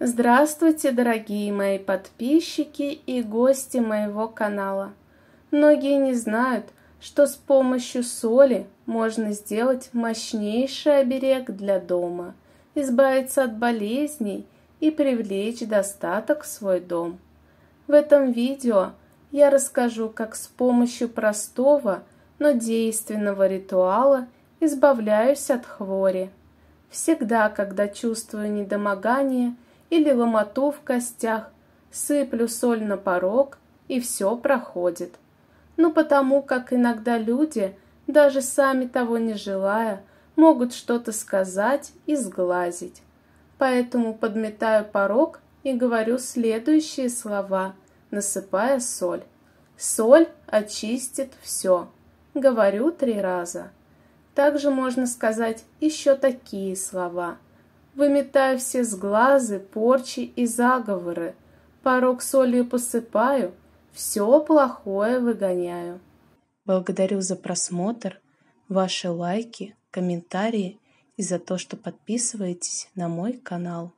Здравствуйте, дорогие мои подписчики и гости моего канала. Многие не знают, что с помощью соли можно сделать мощнейший оберег для дома, избавиться от болезней и привлечь достаток в свой дом. В этом видео я расскажу, как с помощью простого, но действенного ритуала избавляюсь от хвори. Всегда, когда чувствую недомогание – или ломоту в костях, сыплю соль на порог, и все проходит. Ну потому как иногда люди, даже сами того не желая, могут что-то сказать и сглазить. Поэтому подметаю порог и говорю следующие слова, насыпая соль. Соль очистит все. Говорю три раза. Также можно сказать еще такие слова – Выметаю все сглазы, порчи и заговоры, порог солью посыпаю, все плохое выгоняю. Благодарю за просмотр, ваши лайки, комментарии и за то, что подписываетесь на мой канал.